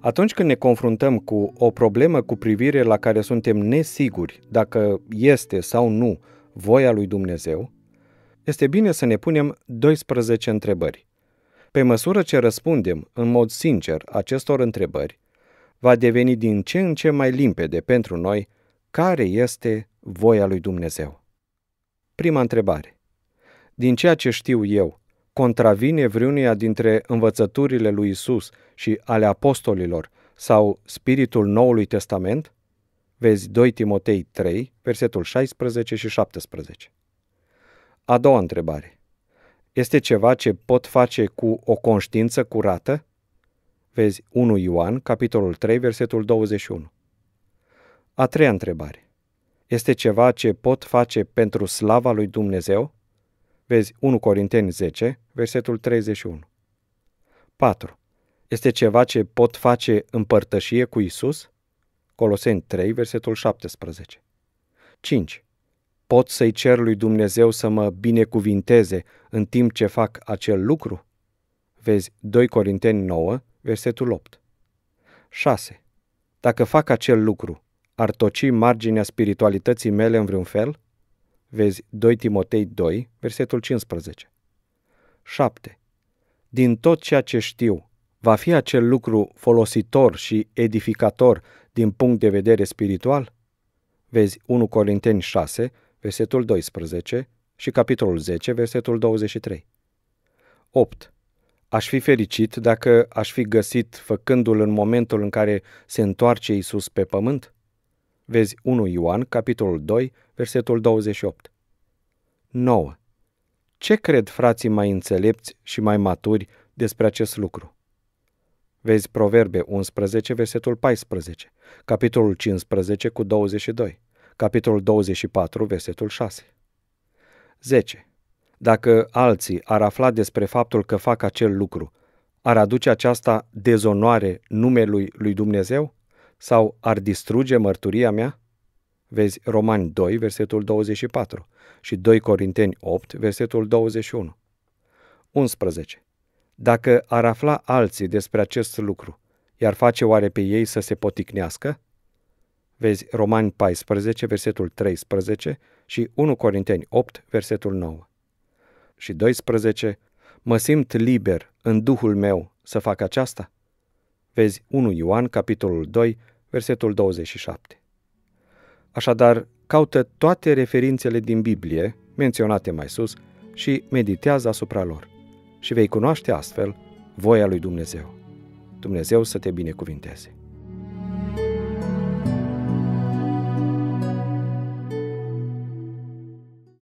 Atunci când ne confruntăm cu o problemă cu privire la care suntem nesiguri dacă este sau nu voia lui Dumnezeu, este bine să ne punem 12 întrebări. Pe măsură ce răspundem în mod sincer acestor întrebări, va deveni din ce în ce mai limpede pentru noi care este voia lui Dumnezeu. Prima întrebare. Din ceea ce știu eu, contravine vreunia dintre învățăturile lui Isus și ale apostolilor sau spiritul Noului Testament? Vezi 2 Timotei 3, versetul 16 și 17. A doua întrebare. Este ceva ce pot face cu o conștiință curată? Vezi 1 Ioan, capitolul 3, versetul 21. A treia întrebare. Este ceva ce pot face pentru slava lui Dumnezeu? Vezi 1 Corinteni 10, versetul 31. 4. Este ceva ce pot face împărtășie cu Isus? Coloseni 3, versetul 17. 5. Pot să-i cer lui Dumnezeu să mă binecuvinteze în timp ce fac acel lucru? Vezi 2 Corinteni 9, versetul 8. 6. Dacă fac acel lucru, ar toci marginea spiritualității mele în vreun fel? Vezi 2 Timotei 2, versetul 15. 7. Din tot ceea ce știu, va fi acel lucru folositor și edificator din punct de vedere spiritual? Vezi 1 Corinteni 6, versetul 12 și capitolul 10, versetul 23. 8. Aș fi fericit dacă aș fi găsit făcându-l în momentul în care se întoarce Isus pe pământ? Vezi 1 Ioan, capitolul 2, versetul 28. 9. Ce cred frații mai înțelepți și mai maturi despre acest lucru? Vezi Proverbe 11, versetul 14, capitolul 15 cu 22, capitolul 24, versetul 6. 10. Dacă alții ar afla despre faptul că fac acel lucru, ar aduce aceasta dezonoare numelui lui Dumnezeu? Sau ar distruge mărturia mea? Vezi Romani 2, versetul 24 și 2 Corinteni 8, versetul 21. 11. Dacă ar afla alții despre acest lucru, iar face oare pe ei să se poticnească? Vezi Romani 14, versetul 13 și 1 Corinteni 8, versetul 9. Și 12. Mă simt liber în Duhul meu să fac aceasta? Vezi 1 Ioan, capitolul 2, versetul 27. Așadar, caută toate referințele din Biblie, menționate mai sus, și meditează asupra lor și vei cunoaște astfel voia lui Dumnezeu. Dumnezeu să te binecuvinteze!